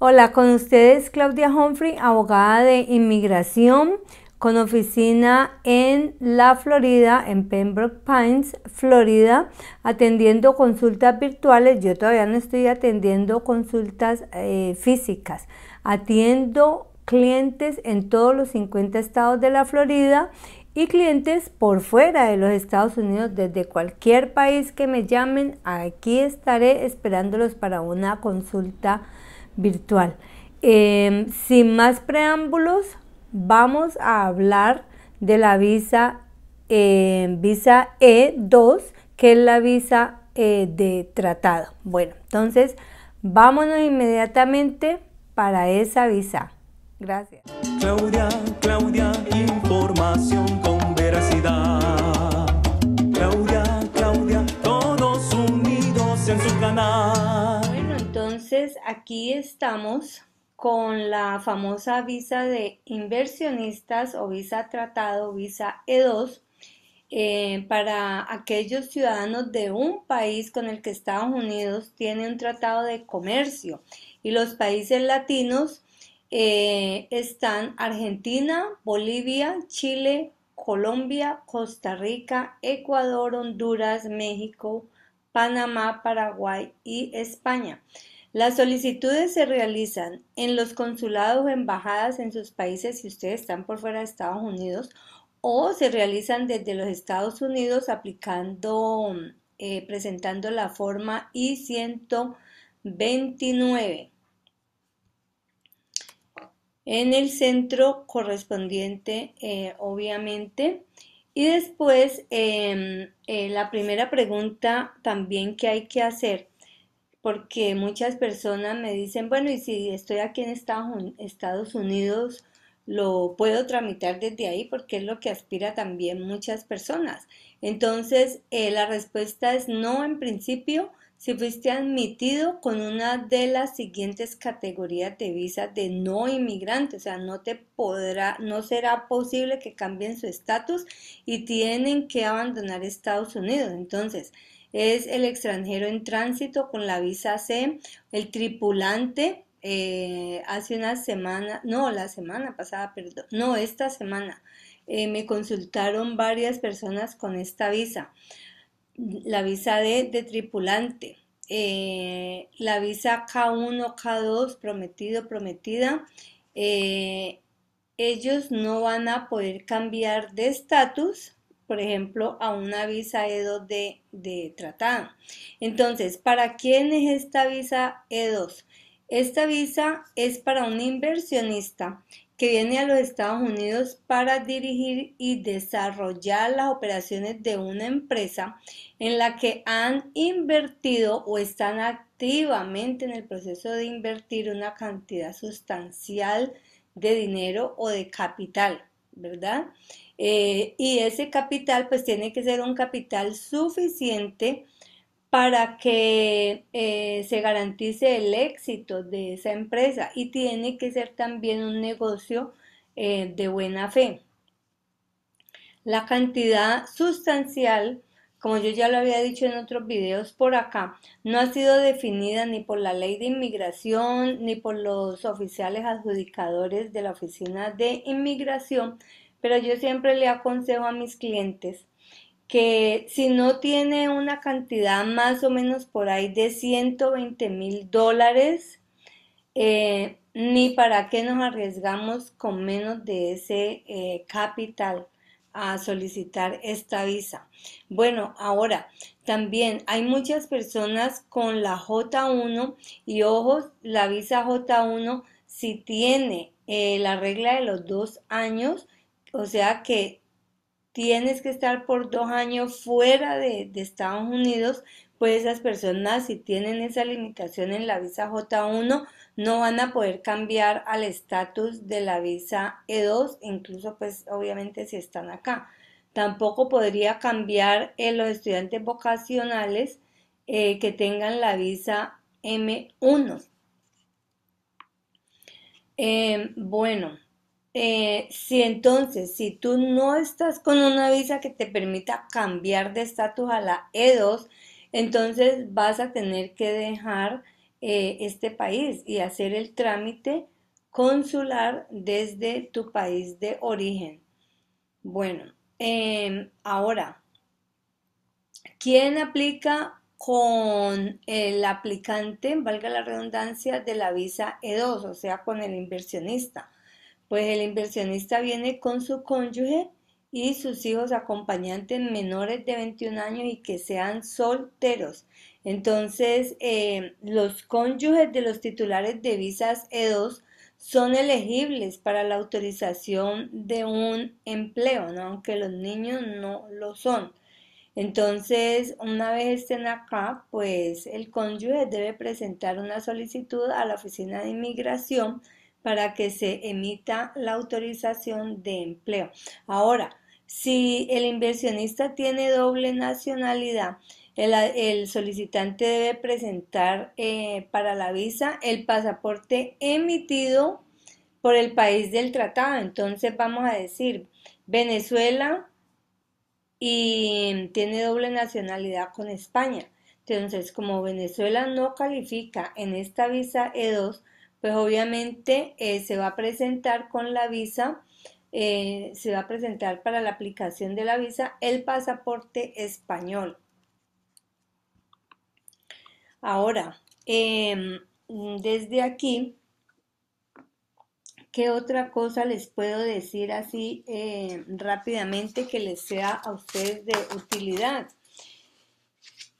Hola, con ustedes Claudia Humphrey, abogada de inmigración con oficina en la Florida, en Pembroke Pines, Florida, atendiendo consultas virtuales. Yo todavía no estoy atendiendo consultas eh, físicas. Atiendo clientes en todos los 50 estados de la Florida y clientes por fuera de los Estados Unidos, desde cualquier país que me llamen, aquí estaré esperándolos para una consulta virtual. Em, sin más preámbulos, vamos a hablar de la visa, em, visa E2, que es la visa eh, de tratado. Bueno, entonces vámonos inmediatamente para esa visa. Gracias. Claudia, Claudia, información con veracidad. Claudia, Claudia, todos unidos en su canal aquí estamos con la famosa visa de inversionistas o visa tratado, visa E2, eh, para aquellos ciudadanos de un país con el que Estados Unidos tiene un tratado de comercio. Y los países latinos eh, están Argentina, Bolivia, Chile, Colombia, Costa Rica, Ecuador, Honduras, México, Panamá, Paraguay y España. Las solicitudes se realizan en los consulados o embajadas en sus países si ustedes están por fuera de Estados Unidos o se realizan desde los Estados Unidos aplicando, eh, presentando la forma I-129 en el centro correspondiente, eh, obviamente. Y después, em, eh, la primera pregunta también que hay que hacer porque muchas personas me dicen, bueno, y si estoy aquí en Estados Unidos, lo puedo tramitar desde ahí porque es lo que aspira también muchas personas. Entonces, eh, la respuesta es no en principio, si fuiste admitido con una de las siguientes categorías de visa de no inmigrante, o sea, no te podrá, no será posible que cambien su estatus y tienen que abandonar Estados Unidos. Entonces, es el extranjero en tránsito con la visa C, el tripulante eh, hace una semana, no, la semana pasada, perdón, no, esta semana, eh, me consultaron varias personas con esta visa la visa de tripulante, eh, la visa K1, K2, prometido, prometida, eh, ellos no van a poder cambiar de estatus, por ejemplo, a una visa E2 de, de tratado. Entonces, ¿para quién es esta visa E2? Esta visa es para un inversionista que viene a los Estados Unidos para dirigir y desarrollar las operaciones de una empresa en la que han invertido o están activamente en el proceso de invertir una cantidad sustancial de dinero o de capital, ¿verdad? Eh, y ese capital pues tiene que ser un capital suficiente para que eh, se garantice el éxito de esa empresa y tiene que ser también un negocio eh, de buena fe. La cantidad sustancial, como yo ya lo había dicho en otros videos por acá, no ha sido definida ni por la ley de inmigración ni por los oficiales adjudicadores de la oficina de inmigración, pero yo siempre le aconsejo a mis clientes que si no tiene una cantidad más o menos por ahí de 120 mil dólares, eh, ni para qué nos arriesgamos con menos de ese eh, capital a solicitar esta visa. Bueno, ahora también hay muchas personas con la J1 y ojo, la visa J1 si tiene eh, la regla de los dos años, o sea que tienes que estar por dos años fuera de, Estados Unidos, pues esas personas si tienen esa limitación en la visa J1 no van a poder cambiar al estatus de la visa E2, incluso pues obviamente si están acá. Tampoco podría cambiar eh, los estudiantes vocacionales eh, que tengan la visa M1. Em, bueno, eh, si entonces, si tú no estás con una visa que te permita cambiar de estatus a la E2, entonces vas a tener que dejar eh, este país y hacer el trámite consular desde tu país de origen. Bueno, em, ahora, ¿quién aplica con el aplicante, valga la redundancia, de la visa E2, o sea, con el inversionista? pues el inversionista viene con su cónyuge y sus hijos acompañantes menores de 21 años y que sean solteros. Entonces, eh, los cónyuges de los titulares de visas E2 son elegibles para la autorización de un empleo, ¿no? aunque los niños no lo son. Entonces, una vez estén acá, pues el cónyuge debe presentar una solicitud a la Oficina de Inmigración para que se emita la autorización de empleo. Ahora, si el inversionista tiene doble nacionalidad, el, solicitante debe presentar eh, para la visa el pasaporte emitido por el país del tratado. Entonces vamos a decir Venezuela y tiene doble nacionalidad con España. Entonces, como Venezuela no califica en esta visa E2, pues obviamente eh, se va a presentar con la visa, eh, se va a presentar para la aplicación de la visa el pasaporte español. Ahora, em, desde aquí, ¿qué otra cosa les puedo decir así em, rápidamente que les sea a ustedes de utilidad?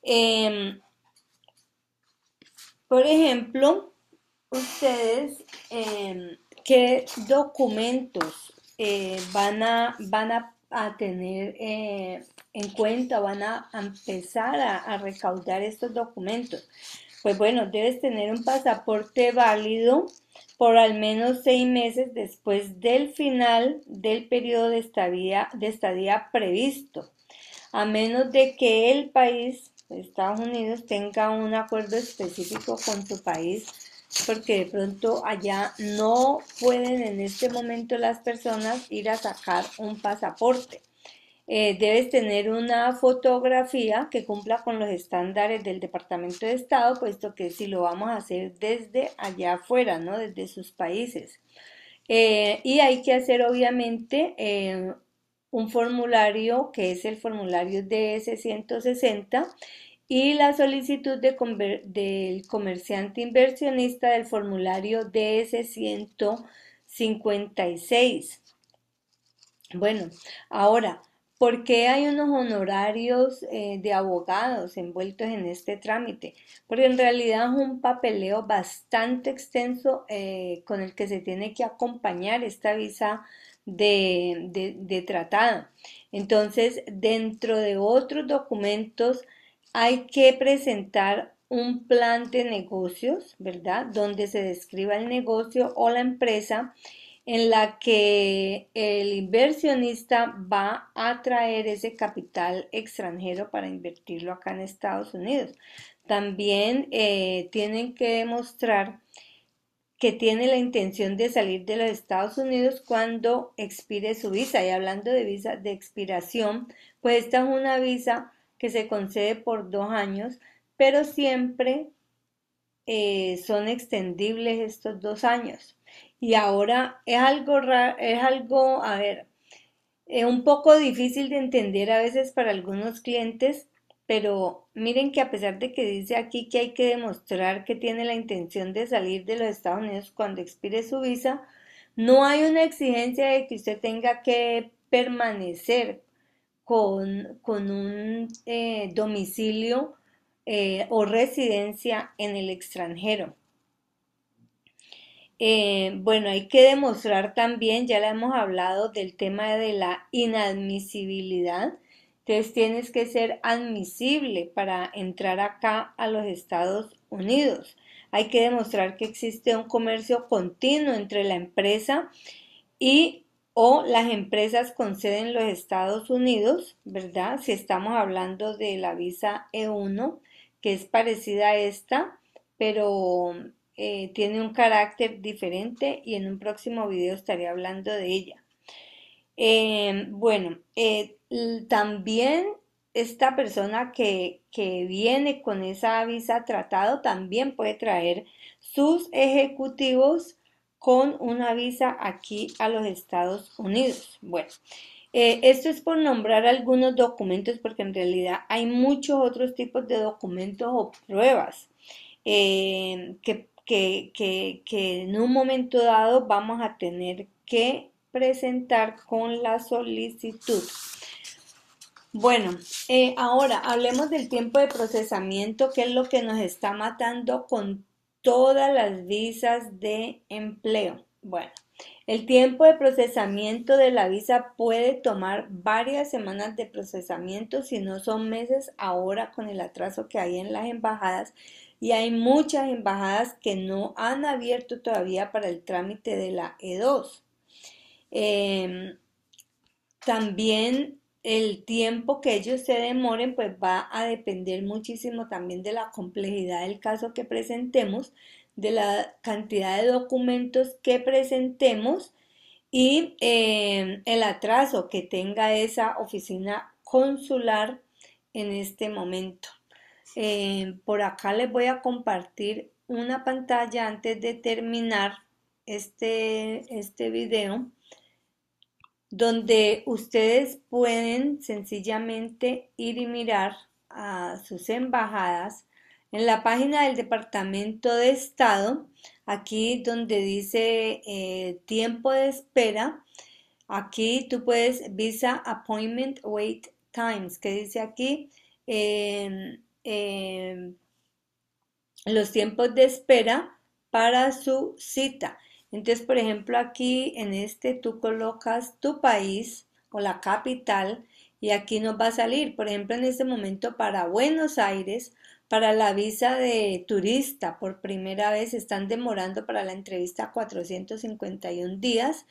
Em, por ejemplo, ustedes em, qué documentos eh, van, a, van a, tener eh, en cuenta, van a empezar a, recaudar estos documentos. Pues bueno, debes tener un pasaporte válido por al menos seis meses después del final del periodo de estadía, de estadía previsto, a menos de que el país, Estados Unidos, tenga un acuerdo específico con tu país porque de pronto allá no pueden en este momento las personas ir a sacar un pasaporte. Eh, debes tener una fotografía que cumpla con los estándares del Departamento de Estado, puesto que si lo vamos a hacer desde allá afuera, ¿no? Desde sus países. Eh, y hay que hacer obviamente eh, un formulario que es el formulario DS-160 y la solicitud del comerciante inversionista del formulario DS-156. Bueno, ahora, ¿por qué hay unos honorarios eh, de abogados envueltos en este trámite? Porque en realidad es un papeleo bastante extenso eh, con el que se tiene que acompañar esta visa de, de, de tratado. Entonces, dentro de otros documentos, hay que presentar un plan de negocios, ¿verdad? Donde se describa el negocio o la empresa en la que el inversionista va a traer ese capital extranjero para invertirlo acá en Estados Unidos. También eh, tienen que demostrar que tiene la intención de salir de los Estados Unidos cuando expire su visa. Y hablando de visa de expiración, pues esta es una visa que se concede por dos años, pero siempre eh, son extendibles estos dos años. Y ahora es algo, raro, es algo, a ver, es eh, un poco difícil de entender a veces para algunos clientes, pero miren que a pesar de que dice aquí que hay que demostrar que tiene la intención de salir de los Estados Unidos cuando expire su visa, no hay una exigencia de que usted tenga que permanecer con, un eh, domicilio eh, o residencia en el extranjero. Eh, bueno, hay que demostrar también, ya le hemos hablado del tema de la inadmisibilidad. Entonces tienes que ser admisible para entrar acá a los Estados Unidos. Hay que demostrar que existe un comercio continuo entre la empresa y o las empresas conceden los Estados Unidos, ¿verdad? Si estamos hablando de la visa E1, que es parecida a esta, pero eh, tiene un carácter diferente y en un próximo video estaré hablando de ella. Em, bueno, eh, también esta persona que, que viene con esa visa tratado también puede traer sus ejecutivos con una visa aquí a los Estados Unidos. Bueno, eh, esto es por nombrar algunos documentos porque en realidad hay muchos otros tipos de documentos o pruebas eh, que, en un momento dado vamos a tener que presentar con la solicitud. Bueno, eh, ahora hablemos del tiempo de procesamiento, que es lo que nos está matando con todas las visas de empleo. Bueno, el tiempo de procesamiento de la visa puede tomar varias semanas de procesamiento, si no son meses ahora con el atraso que hay en las embajadas. Y hay muchas embajadas que no han abierto todavía para el trámite de la E2. Em, también el tiempo que ellos se demoren pues va a depender muchísimo también de la complejidad del caso que presentemos, de la cantidad de documentos que presentemos y eh, el atraso que tenga esa oficina consular en este momento. Eh, por acá les voy a compartir una pantalla antes de terminar este, este video donde ustedes pueden sencillamente ir y mirar a sus embajadas en la página del Departamento de Estado, aquí donde dice eh, tiempo de espera, aquí tú puedes Visa Appointment Wait Times, que dice aquí em, em, los tiempos de espera para su cita. Entonces, por ejemplo, aquí en este tú colocas tu país o la capital y aquí nos va a salir, por ejemplo, en este momento para Buenos Aires, para la visa de turista, por primera vez están demorando para la entrevista 451 días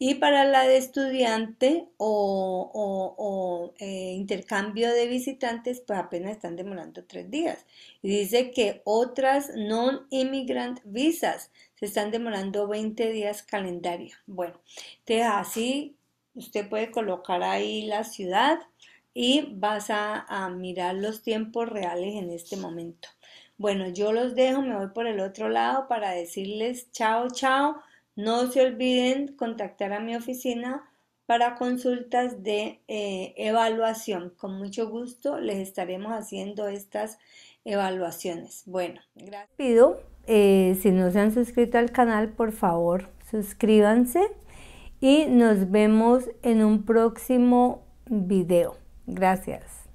y para la de estudiante o, eh, intercambio de visitantes, pues apenas están demorando tres días. Y dice que otras non-immigrant visas se están demorando 20 días calendario. Bueno, entonces así usted puede colocar ahí la ciudad y vas a, mirar los tiempos reales en este momento. Bueno, yo los dejo, me voy por el otro lado para decirles chao, chao. No se olviden contactar a mi oficina para consultas de eh, evaluación. Con mucho gusto les estaremos haciendo estas evaluaciones. Bueno, gracias. Eh, si no se han suscrito al canal, por favor, suscríbanse y nos vemos en un próximo video. Gracias.